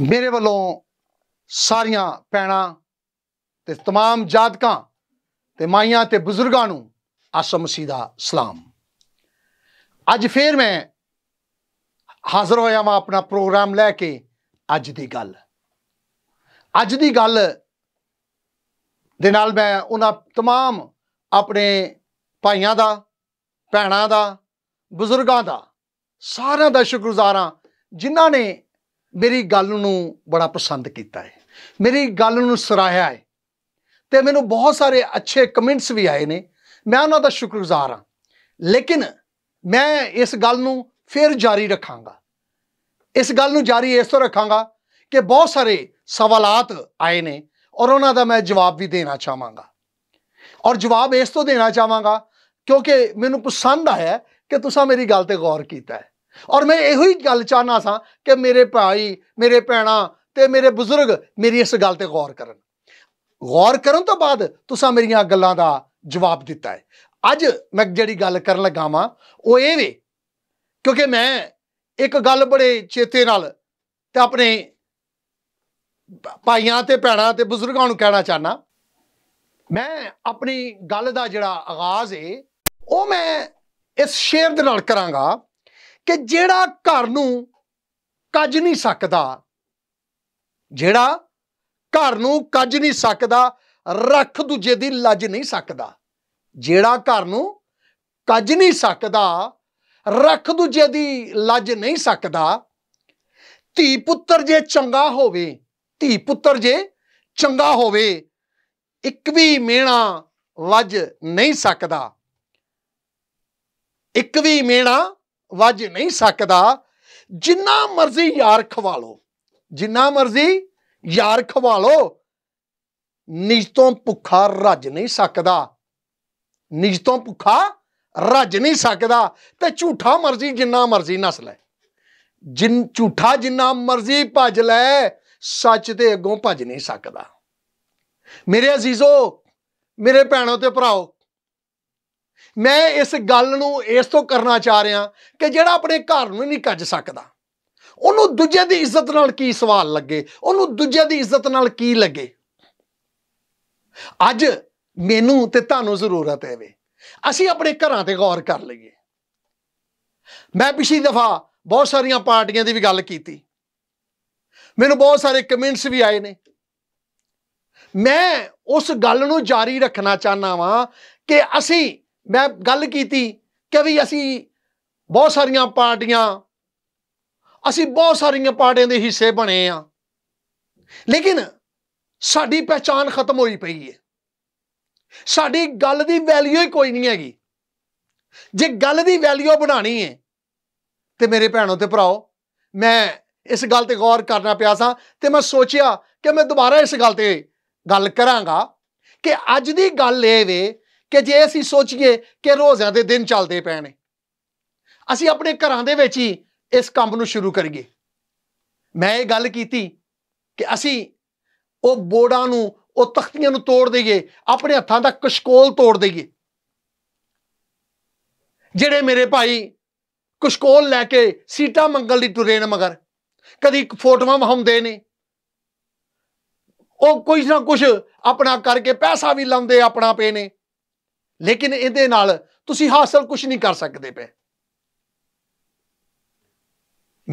ਮੇਰੇ ਵੱਲੋਂ ਸਾਰੀਆਂ ਪੈਣਾ ਤੇ तमाम ਜਾਤਕਾਂ ਤੇ ਮਾਈਆਂ ਤੇ ਬਜ਼ੁਰਗਾਂ ਨੂੰ ਆਸਮ ਦਾ ਸਲਾਮ ਅੱਜ ਫੇਰ ਮੈਂ ਹਾਜ਼ਰ ਹੋਇਆ ਮੈਂ ਆਪਣਾ ਪ੍ਰੋਗਰਾਮ ਲੈ ਕੇ ਅੱਜ ਦੀ ਗੱਲ ਅੱਜ ਦੀ ਗੱਲ ਦੇ ਨਾਲ ਮੈਂ ਉਹਨਾਂ तमाम ਆਪਣੇ ਭਾਈਆਂ ਦਾ ਭੈਣਾਂ ਦਾ ਬਜ਼ੁਰਗਾਂ ਦਾ ਸਾਰਿਆਂ ਦਾ ਸ਼ੁਕਰਗੁਜ਼ਾਰਾਂ ਜਿਨ੍ਹਾਂ ਨੇ ਮੇਰੀ ਗੱਲ ਨੂੰ ਬੜਾ ਪਸੰਦ ਕੀਤਾ ਹੈ ਮੇਰੀ ਗੱਲ ਨੂੰ ਸਰਾਹਿਆ ਹੈ ਤੇ ਮੈਨੂੰ ਬਹੁਤ ਸਾਰੇ ਅੱਛੇ ਕਮੈਂਟਸ ਵੀ ਆਏ ਨੇ ਮੈਂ ਉਹਨਾਂ ਦਾ ਸ਼ੁਕਰਗੁਜ਼ਾਰ ਹਾਂ ਲੇਕਿਨ ਮੈਂ ਇਸ ਗੱਲ ਨੂੰ ਫਿਰ ਜਾਰੀ ਰੱਖਾਂਗਾ ਇਸ ਗੱਲ ਨੂੰ ਜਾਰੀ ਇਸ ਤਰ੍ਹਾਂ ਰੱਖਾਂਗਾ ਕਿ ਬਹੁਤ ਸਾਰੇ ਸਵਾਲਾਤ ਆਏ ਨੇ ਔਰ ਉਹਨਾਂ ਦਾ ਮੈਂ ਜਵਾਬ ਵੀ ਦੇਣਾ ਚਾਹਾਂਗਾ ਔਰ ਜਵਾਬ ਇਸ ਤੋਂ ਦੇਣਾ ਚਾਹਾਂਗਾ ਕਿਉਂਕਿ ਮੈਨੂੰ ਪਸੰਦ ਆਇਆ ਕਿ ਤੁਸੀਂ ਮੇਰੀ ਗੱਲ ਤੇ ਗੌਰ ਕੀਤਾ ਹੈ ਔਰ ਮੈਂ ਇਹੋ ਹੀ ਗੱਲ ਚਾਹਨਾ ਸਾਂ ਕਿ ਮੇਰੇ ਭਾਈ ਮੇਰੇ ਭੈਣਾ ਤੇ ਮੇਰੇ ਬਜ਼ੁਰਗ ਮੇਰੀ ਇਸ ਗੱਲ ਤੇ ਗੌਰ ਕਰਨ ਗੌਰ ਕਰਨ ਤੋਂ ਬਾਅਦ ਤੁਸੀਂ ਮੇਰੀਆਂ ਗੱਲਾਂ ਦਾ ਜਵਾਬ ਦਿੱਤਾ ਹੈ ਅੱਜ ਮੈਂ ਜਿਹੜੀ ਗੱਲ ਕਰਨ ਲੱਗਾ ਵਾਂ ਉਹ ਇਹ ਵੇ ਕਿਉਂਕਿ ਮੈਂ ਇੱਕ ਗੱਲ ਬੜੇ ਚੇਤੇ ਨਾਲ ਤੇ ਆਪਣੇ ਭਾਈਆਂ ਤੇ ਭੈਣਾਂ ਤੇ ਬਜ਼ੁਰਗਾਂ ਨੂੰ ਕਹਿਣਾ ਚਾਹਨਾ ਮੈਂ ਆਪਣੀ ਗੱਲ ਦਾ ਜਿਹੜਾ ਆਗਾਜ਼ ਏ ਉਹ ਮੈਂ ਇਸ ਸ਼ੇਰ ਦੇ ਨਾਲ ਕਰਾਂਗਾ ਕਿ ਜਿਹੜਾ ਘਰ ਨੂੰ ਕੱਜ ਨਹੀਂ ਸਕਦਾ ਜਿਹੜਾ ਘਰ ਨੂੰ ਕੱਜ ਨਹੀਂ ਸਕਦਾ ਰੱਖ ਦੂਜੇ ਦੀ ਲੱਜ ਨਹੀਂ ਸਕਦਾ ਜਿਹੜਾ ਘਰ ਨੂੰ ਕੱਜ ਨਹੀਂ ਸਕਦਾ ਰੱਖ ਦੂਜੇ ਦੀ ਲੱਜ ਨਹੀਂ ਸਕਦਾ ਧੀ ਪੁੱਤਰ ਜੇ ਚੰਗਾ ਹੋਵੇ ਧੀ ਪੁੱਤਰ ਜੇ ਚੰਗਾ ਹੋਵੇ ਇੱਕ ਵੀ ਮੇਣਾ ਲੱਜ ਨਹੀਂ ਸਕਦਾ ਇੱਕ ਵੀ ਮੇਣਾ ਵੱਜ ਨਹੀਂ ਸਕਦਾ ਜਿੰਨਾ ਮਰਜ਼ੀ ਯਾਰ ਖਵਾ ਲੋ ਜਿੰਨਾ ਮਰਜ਼ੀ ਯਾਰ ਖਵਾ ਲੋ ਨਿਜ ਤੋਂ ਭੁੱਖਾ ਰੱਜ ਨਹੀਂ ਸਕਦਾ ਨਿਜ ਤੋਂ ਭੁੱਖਾ ਰੱਜ ਨਹੀਂ ਸਕਦਾ ਤੇ ਝੂਠਾ ਮਰਜ਼ੀ ਜਿੰਨਾ ਮਰਜ਼ੀ ਨਸ ਲੈ ਜਿੰ ਝੂਠਾ ਜਿੰਨਾ ਮਰਜ਼ੀ ਭੱਜ ਲੈ ਸੱਚ ਦੇ ਅੱਗੋਂ ਭੱਜ ਨਹੀਂ ਸਕਦਾ ਮੇਰੇ ਅਜ਼ੀਜ਼ੋ ਮੇਰੇ ਭੈਣੋ ਤੇ ਭਰਾਓ ਮੈਂ ਇਸ ਗੱਲ ਨੂੰ ਇਸ ਤੋਂ ਕਰਨਾ ਚਾਹ ਰਿਹਾ ਕਿ ਜਿਹੜਾ ਆਪਣੇ ਘਰ ਨੂੰ ਨਹੀਂ ਕੱਜ ਸਕਦਾ ਉਹਨੂੰ ਦੂਜੇ ਦੀ ਇੱਜ਼ਤ ਨਾਲ ਕੀ ਸਵਾਲ ਲੱਗੇ ਉਹਨੂੰ ਦੂਜੇ ਦੀ ਇੱਜ਼ਤ ਨਾਲ ਕੀ ਲੱਗੇ ਅੱਜ ਮੈਨੂੰ ਤੇ ਤੁਹਾਨੂੰ ਜ਼ਰੂਰਤ ਹੈ ਵੇ ਅਸੀਂ ਆਪਣੇ ਘਰਾਂ ਤੇ ਗੌਰ ਕਰ ਲਈਏ ਮੈਂ ਪਿਛਲੀ ਦਫਾ ਬਹੁਤ ਸਾਰੀਆਂ ਪਾਰਟੀਆਂ ਦੀ ਵੀ ਗੱਲ ਕੀਤੀ ਮੈਨੂੰ ਬਹੁਤ ਸਾਰੇ ਕਮੈਂਟਸ ਵੀ ਆਏ ਨੇ ਮੈਂ ਉਸ ਗੱਲ ਨੂੰ ਜਾਰੀ ਰੱਖਣਾ ਚਾਹਨਾ ਵਾਂ ਕਿ ਅਸੀਂ ਮੈਂ ਗੱਲ ਕੀਤੀ ਕਿ ਵੀ ਅਸੀਂ ਬਹੁਤ ਸਾਰੀਆਂ ਪਾਰਟੀਆਂ ਅਸੀਂ ਬਹੁਤ ਸਾਰੀਆਂ ਪਾਰਟੀਆਂ ਦੇ ਹਿੱਸੇ ਬਣੇ ਆ ਲੇਕਿਨ ਸਾਡੀ ਪਛਾਣ ਖਤਮ ਹੋਈ ਪਈ ਹੈ ਸਾਡੀ ਗੱਲ ਦੀ ਵੈਲਿਊ ਹੀ ਕੋਈ ਨਹੀਂ ਹੈਗੀ ਜੇ ਗੱਲ ਦੀ ਵੈਲਿਊ ਬਣਾਣੀ ਹੈ ਤੇ ਮੇਰੇ ਭੈਣੋ ਤੇ ਭਰਾਓ ਮੈਂ ਇਸ ਗੱਲ ਤੇ ਗੌਰ ਕਰਨਾ ਪਿਆ ਸਾਂ ਤੇ ਮੈਂ ਸੋਚਿਆ ਕਿ ਮੈਂ ਦੁਬਾਰਾ ਇਸ ਗੱਲ ਤੇ ਗੱਲ ਕਰਾਂਗਾ ਕਿ ਅੱਜ ਦੀ ਗੱਲ ਇਹ ਵੇ ਕਿ ਜੇ ਅਸੀਂ ਸੋਚੀਏ ਕਿ ਰੋਜ਼ਿਆਂ ਦੇ ਦਿਨ ਚੱਲਦੇ ਪਏ ਨੇ ਅਸੀਂ ਆਪਣੇ ਘਰਾਂ ਦੇ ਵਿੱਚ ਹੀ ਇਸ ਕੰਮ ਨੂੰ ਸ਼ੁਰੂ ਕਰੀਏ ਮੈਂ ਇਹ ਗੱਲ ਕੀਤੀ ਕਿ ਅਸੀਂ ਉਹ ਬੋੜਾਂ ਨੂੰ ਉਹ ਤਖਤੀਆਂ ਨੂੰ ਤੋੜ ਦਈਏ ਆਪਣੇ ਹੱਥਾਂ ਦਾ ਕਸ਼ਕੋਲ ਤੋੜ ਦਈਏ ਜਿਹੜੇ ਮੇਰੇ ਭਾਈ ਕਸ਼ਕੋਲ ਲੈ ਕੇ ਸੀਟਾ ਮੰਗਲ ਦੀ ਟੁਰੇ ਨੇ ਮਗਰ ਕਦੀ ਫੋਟੋਆਂ ਵਹਾਉਂਦੇ ਨੇ ਉਹ ਕੁਝ ਨਾ ਕੁਝ ਆਪਣਾ ਕਰਕੇ ਪੈਸਾ ਵੀ ਲਾਉਂਦੇ ਆਪਣਾ ਪੇ ਨੇ ਲੇਕਿਨ ਇਹਦੇ ਨਾਲ ਤੁਸੀਂ ਹਾਸਲ ਕੁਝ ਨਹੀਂ ਕਰ ਸਕਦੇ ਪਏ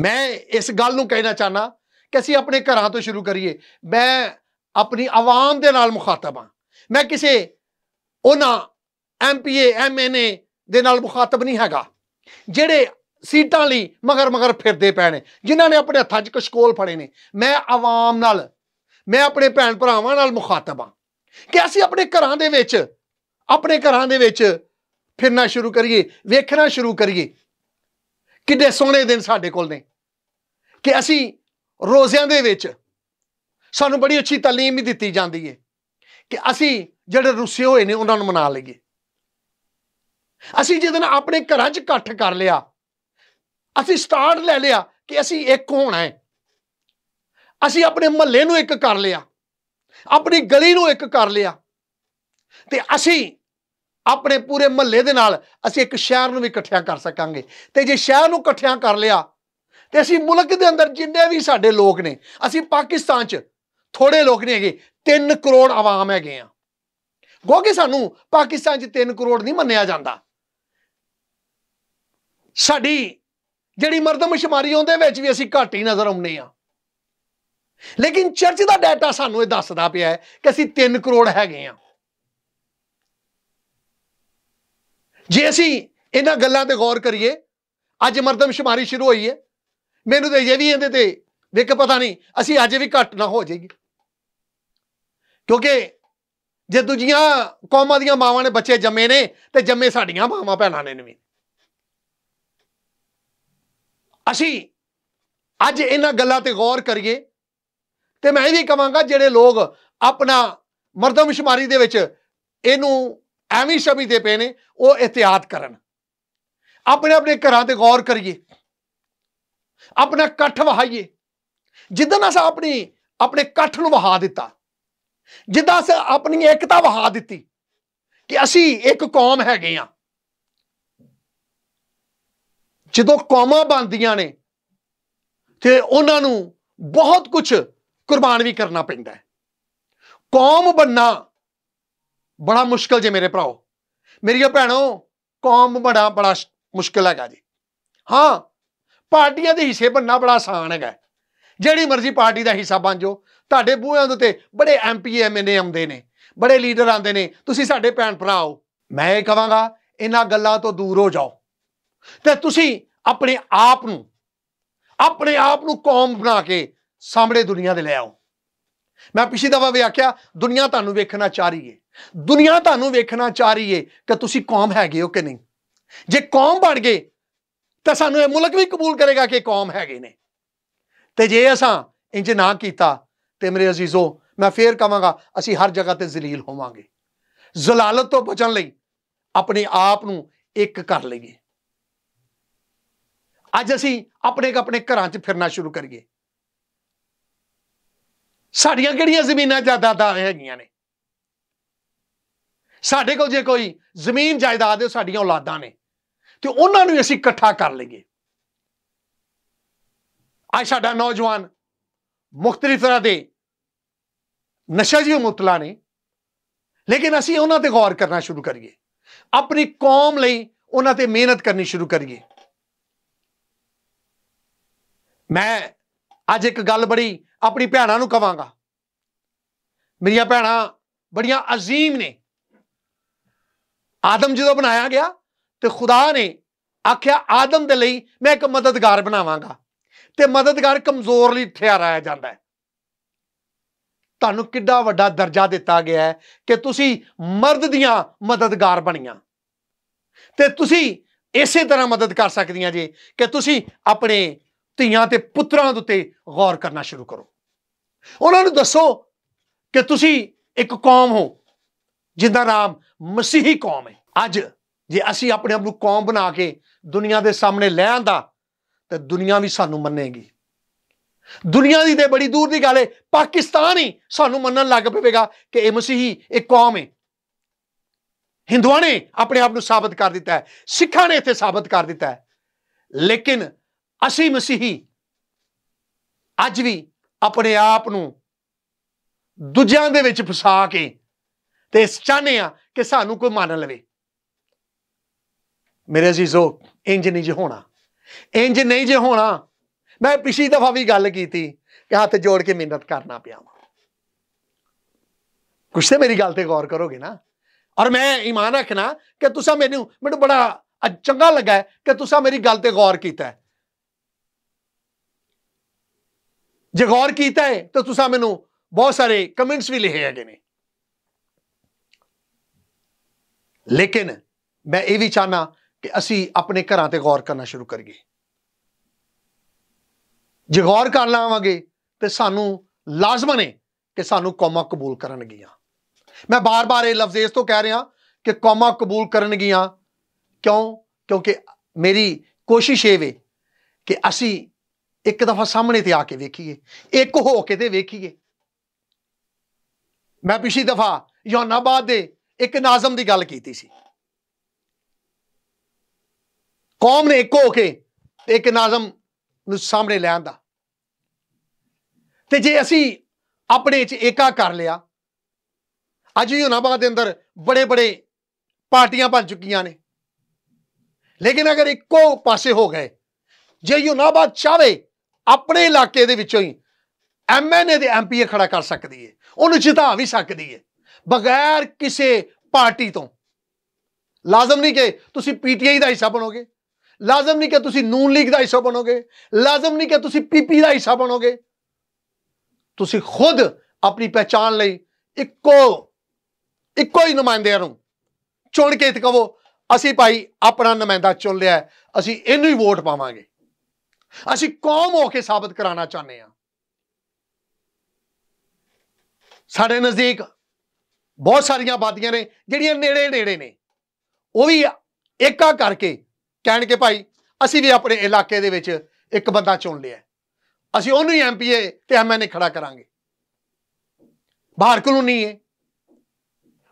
ਮੈਂ ਇਸ ਗੱਲ ਨੂੰ ਕਹਿਣਾ ਚਾਹਨਾ ਕਿ ਅਸੀਂ ਆਪਣੇ ਘਰਾਂ ਤੋਂ ਸ਼ੁਰੂ ਕਰੀਏ ਮੈਂ ਆਪਣੀ ਆਵਾਮ ਦੇ ਨਾਲ ਮੁਖਾਤਬ ਹਾਂ ਮੈਂ ਕਿਸੇ ਉਹਨਾਂ ਐਮਪੀਏ ਐਮਐਨਏ ਦੇ ਨਾਲ ਮੁਖਾਤਬ ਨਹੀਂ ਹੈਗਾ ਜਿਹੜੇ ਸੀਟਾਂ ਲਈ ਮਗਰ ਮਗਰ ਫਿਰਦੇ ਪਏ ਨੇ ਜਿਨ੍ਹਾਂ ਨੇ ਆਪਣੇ ਹੱਥਾਂ 'ਚ ਕਸ਼ਕੋਲ ਫੜੇ ਨੇ ਮੈਂ ਆਵਾਮ ਨਾਲ ਮੈਂ ਆਪਣੇ ਭੈਣ ਭਰਾਵਾਂ ਨਾਲ ਮੁਖਾਤਬ ਹਾਂ ਕਿ ਅਸੀਂ ਆਪਣੇ ਘਰਾਂ ਦੇ ਵਿੱਚ ਆਪਣੇ ਘਰਾਂ ਦੇ ਵਿੱਚ ਫਿਰਨਾ ਸ਼ੁਰੂ ਕਰੀਏ ਵੇਖਣਾ ਸ਼ੁਰੂ ਕਰੀਏ ਕਿੰਨੇ ਸੋਹਣੇ ਦਿਨ ਸਾਡੇ ਕੋਲ ਨੇ ਕਿ ਅਸੀਂ ਰੋਜ਼ਿਆਂ ਦੇ ਵਿੱਚ ਸਾਨੂੰ ਬੜੀ ਅੱਛੀ تعلیم ਵੀ ਦਿੱਤੀ ਜਾਂਦੀ ਹੈ ਕਿ ਅਸੀਂ ਜਿਹੜੇ ਰੁੱਸੇ ਹੋਏ ਨੇ ਉਹਨਾਂ ਨੂੰ ਮਨਾ ਲਈਏ ਅਸੀਂ ਜਦੋਂ ਆਪਣੇ ਘਰਾਂ 'ਚ ਇਕੱਠ ਕਰ ਲਿਆ ਅਸੀਂ ਸਟਾਰਟ ਲੈ ਲਿਆ ਕਿ ਅਸੀਂ ਇੱਕ ਹੋਣਾ ਹੈ ਅਸੀਂ ਆਪਣੇ ਮਹੱਲੇ ਨੂੰ ਇੱਕ ਕਰ ਲਿਆ ਆਪਣੀ ਗਲੀ ਨੂੰ ਇੱਕ ਕਰ ਲਿਆ ਤੇ ਅਸੀਂ ਆਪਣੇ ਪੂਰੇ ਮਹੱਲੇ ਦੇ ਨਾਲ ਅਸੀਂ ਇੱਕ ਸ਼ਹਿਰ ਨੂੰ ਵੀ ਇਕੱਠਿਆਂ ਕਰ ਸਕਾਂਗੇ ਤੇ ਜੇ ਸ਼ਹਿਰ ਨੂੰ ਇਕੱਠਿਆਂ ਕਰ ਲਿਆ ਤੇ ਅਸੀਂ ਮੁਲਕ ਦੇ ਅੰਦਰ ਜਿੰਨੇ ਵੀ ਸਾਡੇ ਲੋਕ ਨੇ ਅਸੀਂ ਪਾਕਿਸਤਾਨ 'ਚ ਥੋੜੇ ਲੋਕ ਨਹੀਂ ਹੈਗੇ 3 ਕਰੋੜ ਆਵਾਮ ਹੈਗੇ ਆ ਗੋਗੇ ਸਾਨੂੰ ਪਾਕਿਸਤਾਨ 'ਚ 3 ਕਰੋੜ ਨਹੀਂ ਮੰਨਿਆ ਜਾਂਦਾ ਸਾਡੀ ਜਿਹੜੀ ਮਰਦਮਸ਼ਮਾਰੀ ਉਹਦੇ ਵਿੱਚ ਵੀ ਅਸੀਂ ਘੱਟ ਹੀ ਨਜ਼ਰ ਆਉਂਦੇ ਆ ਲੇਕਿਨ ਚਰਚ ਦਾ ਡਾਟਾ ਸਾਨੂੰ ਇਹ ਦੱਸਦਾ ਪਿਆ ਹੈ ਕਿ ਅਸੀਂ 3 ਕਰੋੜ ਹੈਗੇ ਆ ਜੇ ਅਸੀਂ ਇਹਨਾਂ ਗੱਲਾਂ ਤੇ ਗੌਰ ਕਰੀਏ ਅੱਜ ਮਰਦਮ ਸ਼ੁਮਾਰੀ ਸ਼ੁਰੂ ਹੋਈ ਹੈ ਮੈਨੂੰ ਤੇ ਇਹ ਵੀ ਇਹਦੇ ਤੇ ਵੇਖ ਪਤਾ ਨਹੀਂ ਅਸੀਂ ਅੱਜ ਵੀ ਘਟ ਨਾ ਹੋ ਜਾਈਏ ਕਿਉਂਕਿ ਜੇ ਦੂਜੀਆਂ ਕੌਮਾਂ ਦੀਆਂ ਮਾਵਾਂ ਨੇ ਬੱਚੇ ਜੰਮੇ ਨੇ ਤੇ ਜੰਮੇ ਸਾਡੀਆਂ ਮਾਵਾਂ ਭੈਣਾਂ ਨੇ ਵੀ ਅਸੀਂ ਅੱਜ ਇਹਨਾਂ ਗੱਲਾਂ ਤੇ ਗੌਰ ਕਰੀਏ ਤੇ ਮੈਂ ਇਹ ਵੀ ਕਵਾਂਗਾ ਜਿਹੜੇ ਲੋਕ ਆਪਣਾ ਮਰਦਮਸ਼ੁਮਾਰੀ ਦੇ ਵਿੱਚ ਇਹਨੂੰ ਐਵੇਂ ਸ਼ਬੀ ਦੇ ਪਏ ਨੇ ਉਹ ਇhtiyat ਕਰਨ ਆਪਣੇ ਆਪਣੇ ਘਰਾਂ ਤੇ ਗੌਰ ਕਰੀਏ ਆਪਣਾ ਇਕੱਠ ਵਹਾਈਏ ਜਿੱਦਾਂ ਅਸਾਂ ਆਪਣੀ ਆਪਣੇ ਇਕੱਠ ਨੂੰ ਵਹਾ ਦਿੱਤਾ ਜਿੱਦਾਂ ਅਸਾਂ ਆਪਣੀ ਇਕਤਾ ਵਹਾ ਦਿੱਤੀ ਕਿ ਅਸੀਂ ਇੱਕ ਕੌਮ ਹੈਗੇ ਆ ਜਦੋਂ ਕੌਮਾਂ ਬੰਦੀਆਂ ਨੇ ਤੇ ਉਹਨਾਂ ਨੂੰ ਬਹੁਤ ਕੁਝ ਕੁਰਬਾਨ ਵੀ ਕਰਨਾ ਪੈਂਦਾ ਹੈ ਕੌਮ ਬੰਨਾ ਬੜਾ ਮੁਸ਼ਕਲ ਜੇ ਮੇਰੇ ਭਰਾਓ ਮੇਰੀਆਂ ਭੈਣੋ ਕੌਮ ਬੜਾ ਬੜਾ ਮੁਸ਼ਕਲ ਹੈਗਾ ਜੀ ਹਾਂ ਪਾਰਟੀਆਂ ਦੇ ਹਿੱਸੇ ਬੰਨਾ ਬੜਾ ਆਸਾਨ ਹੈਗਾ ਜਿਹੜੀ ਮਰਜ਼ੀ ਪਾਰਟੀ ਦਾ ਹਿੱਸਾ ਬਣ ਜਾਓ ਤੁਹਾਡੇ ਬੂਹਿਆਂ ਦੇ ਉੱਤੇ ਬੜੇ ਐਮਪੀ ਐਮਐਨਏ ਆਉਂਦੇ ਨੇ ਬੜੇ ਲੀਡਰ ਆਉਂਦੇ ਨੇ ਤੁਸੀਂ ਸਾਡੇ ਭੈਣ ਭਰਾਓ ਮੈਂ ਇਹ ਕਹਾਂਗਾ ਇਹਨਾਂ ਗੱਲਾਂ ਤੋਂ ਦੂਰ ਹੋ ਜਾਓ ਤੇ ਤੁਸੀਂ ਆਪਣੇ ਆਪ ਨੂੰ ਆਪਣੇ ਆਪ ਨੂੰ ਕੌਮ ਬਣਾ ਕੇ ਸਾਹਮਣੇ ਦੁਨੀਆ ਦੇ ਲੈ ਆਓ ਮੈਂ ਪਿਛਲੀ ਦਵਾ ਵੀ ਆਖਿਆ ਦੁਨੀਆ ਤੁਹਾਨੂੰ ਵੇਖਣਾ ਚਾਹ ਰਹੀ ਏ ਦੁਨੀਆ ਤੁਹਾਨੂੰ ਵੇਖਣਾ ਚਾਹ ਰਹੀ ਏ ਕਿ ਤੁਸੀਂ ਕੌਮ ਹੈਗੇ ਹੋ ਕਿ ਨਹੀਂ ਜੇ ਕੌਮ ਬਣ ਗਏ ਤਾਂ ਸਾਨੂੰ ਇਹ ਮੁਲਕ ਵੀ ਕਬੂਲ ਕਰੇਗਾ ਕਿ ਕੌਮ ਹੈਗੇ ਨੇ ਤੇ ਜੇ ਅਸਾਂ ਇੰਜ ਨਾ ਕੀਤਾ ਤੇ ਮੇਰੇ ਅਜ਼ੀਜ਼ੋ ਮੈਂ ਫੇਰ ਕਹਾਂਗਾ ਅਸੀਂ ਹਰ ਜਗ੍ਹਾ ਤੇ ਜ਼ਲੀਲ ਹੋਵਾਂਗੇ ਜ਼ਲਾਲਤ ਤੋਂ ਬਚਣ ਲਈ ਆਪਣੇ ਆਪ ਨੂੰ ਇੱਕ ਕਰ ਲਈਏ ਅੱਜ ਅਸੀਂ ਆਪਣੇ ਆਪਣੇ ਘਰਾਂ 'ਚ ਫਿਰਨਾ ਸ਼ੁਰੂ ਕਰੀਏ ਸਾਡੀਆਂ ਕਿਹੜੀਆਂ ਜ਼ਮੀਨਾਂ ਜਾਇਦਾਦਾਂ ਹੈਗੀਆਂ ਨੇ ਸਾਡੇ ਕੋਲ ਜੇ ਕੋਈ ਜ਼ਮੀਨ ਜਾਇਦਾਦ ਹੈ ਸਾਡੀਆਂ ਔਲਾਦਾਂ ਨੇ ਤੇ ਉਹਨਾਂ ਨੂੰ ਅਸੀਂ ਇਕੱਠਾ ਕਰ ਲਈਏ ਆਈ ਸਾਡਾ ਨੌਜਵਾਨ ਮੁxtਲਿਫ ਤਰ੍ਹਾਂ ਦੇ ਨਸ਼ਾ ਜੀ ਮੁਤਲਾ ਨੇ ਲੇਕਿਨ ਅਸੀਂ ਉਹਨਾਂ ਤੇ ਗੌਰ ਕਰਨਾ ਸ਼ੁਰੂ ਕਰੀਏ ਆਪਣੀ ਕੌਮ ਲਈ ਉਹਨਾਂ ਤੇ ਮਿਹਨਤ ਕਰਨੀ ਸ਼ੁਰੂ ਕਰੀਏ ਮੈਂ ਅੱਜ ਇੱਕ ਗੱਲ ਬੜੀ ਆਪਣੀ ਭੈਣਾਂ ਨੂੰ ਕਵਾਂਗਾ ਮੇਰੀਆਂ ਭੈਣਾਂ ਬੜੀਆਂ عظیم ਨੇ ਆਦਮ ਜਦੋਂ ਬਣਾਇਆ ਗਿਆ ਤੇ ਖੁਦਾ ਨੇ ਆਖਿਆ ਆਦਮ ਦੇ ਲਈ ਮੈਂ ਇੱਕ ਮਦਦਗਾਰ ਬਣਾਵਾਂਗਾ ਤੇ ਮਦਦਗਾਰ ਕਮਜ਼ੋਰ ਲਈ ਠਹਿਰਾਇਆ ਜਾਂਦਾ ਹੈ ਤੁਹਾਨੂੰ ਕਿੱਡਾ ਵੱਡਾ ਦਰਜਾ ਦਿੱਤਾ ਗਿਆ ਹੈ ਕਿ ਤੁਸੀਂ ਮਰਦ ਦੀਆਂ ਮਦਦਗਾਰ ਬਣੀਆਂ ਤੇ ਤੁਸੀਂ ਇਸੇ ਤਰ੍ਹਾਂ ਮਦਦ ਕਰ ਸਕਦੀਆਂ ਜੇ ਕਿ ਤੁਸੀਂ ਆਪਣੇ ਧੀਆਂ ਤੇ ਪੁੱਤਰਾਂ ਦੇ ਉੱਤੇ ਗੌਰ ਕਰਨਾ ਸ਼ੁਰੂ ਕਰੋ ਉਹਨਾਂ ਨੂੰ ਦੱਸੋ ਕਿ ਤੁਸੀਂ ਇੱਕ ਕੌਮ ਹੋ ਜਿਹਦਾ ਨਾਮ ਮਸੀਹੀ ਕੌਮ ਹੈ ਅੱਜ ਜੇ ਅਸੀਂ ਆਪਣੇ ਆਪ ਨੂੰ ਕੌਮ ਬਣਾ ਕੇ ਦੁਨੀਆ ਦੇ ਸਾਹਮਣੇ ਲੈ ਆਂਦਾ ਤੇ ਦੁਨੀਆ ਵੀ ਸਾਨੂੰ ਮੰਨੇਗੀ ਦੁਨੀਆ ਦੀ ਤੇ ਬੜੀ ਦੂਰ ਦੀ ਗੱਲ ਹੈ ਪਾਕਿਸਤਾਨ ਹੀ ਸਾਨੂੰ ਮੰਨਣ ਲੱਗ ਪਵੇਗਾ ਕਿ ਇਹ ਮਸੀਹੀ ਇਹ ਕੌਮ ਹੈ ਹਿੰਦੂਆਂ ਨੇ ਆਪਣੇ ਆਪ ਨੂੰ ਸਾਬਤ ਕਰ ਦਿੱਤਾ ਹੈ ਸਿੱਖਾਂ ਨੇ ਇੱਥੇ ਸਾਬਤ ਕਰ ਦਿੱਤਾ ਹੈ ਲੇਕਿਨ ਅਸੀਂ ਮਸੀਹੀ ਅੱਜ ਵੀ ਆਪਣੇ ਆਪ ਨੂੰ ਦੂਜਿਆਂ ਦੇ ਵਿੱਚ ਫਸਾ ਕੇ ਤੇ ਚਾਹਨੇ ਆ ਕਿ ਸਾਨੂੰ ਕੋਈ ਮੰਨ ਲਵੇ ਮੇਰੇ ਅਜ਼ੀਜ਼ੋ ਇੰਜ ਨਹੀਂ ਜੇ ਹੋਣਾ ਇੰਜ ਨਹੀਂ ਜੇ ਹੋਣਾ ਮੈਂ ਪਿਛਲੀ ਦਫਾ ਵੀ ਗੱਲ ਕੀਤੀ ਕਿ ਹੱਥ ਜੋੜ ਕੇ ਮਿਹਨਤ ਕਰਨਾ ਪਿਆ ਕੁਛ ਤੇ ਮੇਰੀ ਗੱਲ ਤੇ ਗੌਰ ਕਰੋਗੇ ਨਾ ਔਰ ਮੈਂ ਇਮਾਨ ਰੱਖਣਾ ਕਿ ਤੁਸੀਂ ਮੈਨੂੰ ਮੈਨੂੰ ਬੜਾ ਚੰਗਾ ਲੱਗਾ ਕਿ ਤੁਸੀਂ ਮੇਰੀ ਗੱਲ ਤੇ ਗੌਰ ਕੀਤਾ ਜੇ ਗੌਰ ਕੀਤਾ ਹੈ ਤਾਂ ਤੁਸੀਂ ਮੈਨੂੰ ਬਹੁਤ ਸਾਰੇ ਕਮੈਂਟਸ ਵੀ ਲਿਖੇ ਹੈਗੇ ਨੇ ਲੇਕਿਨ ਮੈਂ ਇਹ ਵੀ ਚਾਹਨਾ ਕਿ ਅਸੀਂ ਆਪਣੇ ਘਰਾਂ ਤੇ ਗੌਰ ਕਰਨਾ ਸ਼ੁਰੂ ਕਰੀਏ ਜੇ ਗੌਰ ਕਰ ਲਾਵਾਂਗੇ ਤੇ ਸਾਨੂੰ ਲਾਜ਼ਮਨ ਹੈ ਕਿ ਸਾਨੂੰ ਕੌਮਾਂ ਕਬੂਲ ਕਰਨਗੀਆਂ ਮੈਂ ਬਾਰ-ਬਾਰ ਇਹ ਲਫ਼ਜ਼ ਇਸ ਤੋਂ ਕਹਿ ਰਿਹਾ ਕਿ ਕੌਮਾਂ ਕਬੂਲ ਕਰਨਗੀਆਂ ਕਿਉਂ ਕਿਉਂਕਿ ਮੇਰੀ ਕੋਸ਼ਿਸ਼ ਇਹ ਵੇ ਕਿ ਅਸੀਂ ਇੱਕ ਦਫਾ ਸਾਹਮਣੇ ਤੇ ਆ ਕੇ ਵੇਖੀਏ ਇੱਕ ਹੋ ਕੇ ਤੇ ਵੇਖੀਏ ਮੈਂ ਪਿਛਲੀ ਦਫਾ ਯੋਨਾਬਾਦ ਦੇ ਇੱਕ ਨਾਜ਼ਮ ਦੀ ਗੱਲ ਕੀਤੀ ਸੀ ਕੌਮ ਨੇ ਇੱਕ ਹੋ ਕੇ ਇੱਕ ਨਾਜ਼ਮ ਨੂੰ ਸਾਹਮਣੇ ਲਿਆਂ ਦਾ ਤੇ ਜੇ ਅਸੀਂ ਆਪਣੇ 'ਚ ਏਕਾ ਕਰ ਲਿਆ ਅੱਜ ਬਾਅਦ ਦੇ ਅੰਦਰ ਬੜੇ ਬੜੇ ਪਾਰਟੀਆਂ ਬਣ ਚੁੱਕੀਆਂ ਨੇ ਲੇਕਿਨ ਅਗਰ ਇੱਕੋ ਪਾਸੇ ਹੋ ਗਏ ਜੇ ਯੂਨਾਬਾਦ ਚਾਵੇ ਆਪਣੇ ਇਲਾਕੇ ਦੇ ਵਿੱਚੋਂ ਹੀ ਐਮਐਨਏ ਦੇ ਐਮਪੀਏ ਖੜਾ ਕਰ ਸਕਦੀ ਏ ਉਹਨੂੰ ਜਿਤਾ ਵੀ ਸਕਦੀ ਏ ਬਗੈਰ ਕਿਸੇ ਪਾਰਟੀ ਤੋਂ ਲਾਜ਼ਮ ਨਹੀਂ ਕਿ ਤੁਸੀਂ ਪੀਟੀਆਈ ਦਾ ਹਿੱਸਾ ਬਣੋਗੇ ਲਾਜ਼ਮ ਨਹੀਂ ਕਿ ਤੁਸੀਂ ਨੂਨ ਲੀਗ ਦਾ ਹਿੱਸਾ ਬਣੋਗੇ ਲਾਜ਼ਮ ਨਹੀਂ ਕਿ ਤੁਸੀਂ ਪੀਪੀ ਦਾ ਹਿੱਸਾ ਬਣੋਗੇ ਤੁਸੀਂ ਖੁਦ ਆਪਣੀ ਪਛਾਣ ਲਈ ਇੱਕੋ ਇੱਕੋ ਹੀ ਨੁਮਾਇੰਦੇ ਨੂੰ ਚੁਣ ਕੇ ਕਹੋ ਅਸੀਂ ਭਾਈ ਆਪਣਾ ਨੁਮਾਇੰਦਾ ਚੁਣ ਲਿਆ ਅਸੀਂ ਇਹਨੂੰ ਹੀ ਵੋਟ ਪਾਵਾਂਗੇ ਅਸੀਂ ਕੌਮ ਹੋ ਕੇ ਸਾਬਤ ਕਰਾਉਣਾ ਚਾਹੁੰਦੇ ਆ ਸਾਡੇ ਨਜ਼ਦੀਕ ਬਹੁਤ ਸਾਰੀਆਂ ਆਬਾਦੀਆਂ ਨੇ ਜਿਹੜੀਆਂ ਨੇੜੇ ਨੇੜੇ ਨੇ ਉਹ ਵੀ ਏਕਾ ਕਰਕੇ ਕਹਿਣ ਕੇ ਭਾਈ ਅਸੀਂ ਵੀ ਆਪਣੇ ਇਲਾਕੇ ਦੇ ਵਿੱਚ ਇੱਕ ਬੰਦਾ ਚੁਣ ਲਿਆ ਅਸੀਂ ਉਹਨੂੰ ਹੀ ਐਮਪੀਏ ਤੇ ਐਮਐਨਏ ਖੜਾ ਕਰਾਂਗੇ ਬਾਹਰ ਕਲੋਨੀ ਹੈ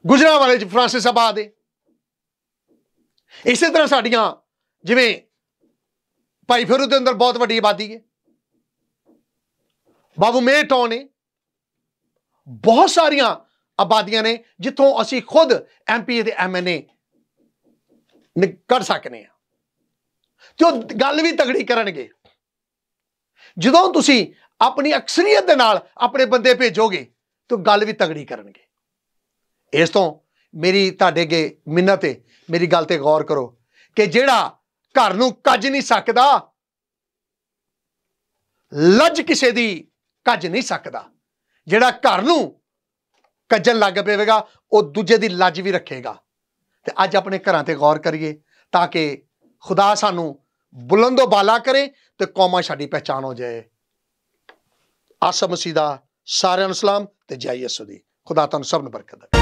ਗੁਜਰਾ ਵਾਲੇ ਚ ਫਰਾਂਸਿਸ ਆਬਾਦ ਹੈ ਇਸੇ ਤਰ੍ਹਾਂ ਸਾਡੀਆਂ ਜਿਵੇਂ ਭਾਈ ਫਿਰੂ ਦੇ ਅੰਦਰ ਬਹੁਤ ਵੱਡੀ ਆਬਾਦੀ ਹੈ ਬਾਬੂ ਮੇਟੋਂ ਨੇ ਬਹੁਤ ਸਾਰੀਆਂ ਆਬਾਦੀਆਂ ਨੇ ਜਿੱਥੋਂ ਅਸੀਂ ਖੁਦ ਐਮਪੀ ਤੇ ਐਮਐਨਏ ਨਿਕਲ ਸਕਨੇ ਆ ਤੇ ਉਹ ਗੱਲ ਵੀ ਤਗੜੀ ਕਰਨਗੇ ਜਦੋਂ ਤੁਸੀਂ ਆਪਣੀ ਅਕਸਰੀਅਤ ਦੇ ਨਾਲ ਆਪਣੇ ਬੰਦੇ ਭੇਜੋਗੇ ਤਾਂ ਗੱਲ ਵੀ ਤਗੜੀ ਕਰਨਗੇ ਇਸ ਤੋਂ ਮੇਰੀ ਤੁਹਾਡੇ ਅਗੇ ਮਿੰਨਤ ਹੈ ਮੇਰੀ ਗੱਲ ਤੇ ਗੌਰ ਕਰੋ ਕਿ ਜਿਹੜਾ ਘਰ ਨੂੰ ਕੱਜ ਨਹੀਂ ਸਕਦਾ ਲੱਜ ਕਿਸੇ ਦੀ ਕੱਜ ਨਹੀਂ ਸਕਦਾ ਜਿਹੜਾ ਘਰ ਨੂੰ ਕੱਜਣ ਲੱਗ ਪਵੇਗਾ ਉਹ ਦੂਜੇ ਦੀ ਲੱਜ ਵੀ ਰੱਖੇਗਾ ਤੇ ਅੱਜ ਆਪਣੇ ਘਰਾਂ ਤੇ ਗੌਰ ਕਰੀਏ ਤਾਂ ਕਿ ਖੁਦਾ ਸਾਨੂੰ ਬੁਲੰਦੋ ਬਾਲਾ ਕਰੇ ਤੇ ਕੌਮਾਂ ਸਾਡੀ ਪਛਾਣ ਹੋ ਜਾਏ ਆਸਮ ਮਸੀਦਾ ਸਾਰਿਆਂ ਨੂੰ ਸਲਾਮ ਤੇ ਜੈ ਯਸੂ ਦੀ ਖੁਦਾ ਤੁਹਾਨੂੰ ਸਭ ਨੂੰ ਬਰਕਤ ਦੇ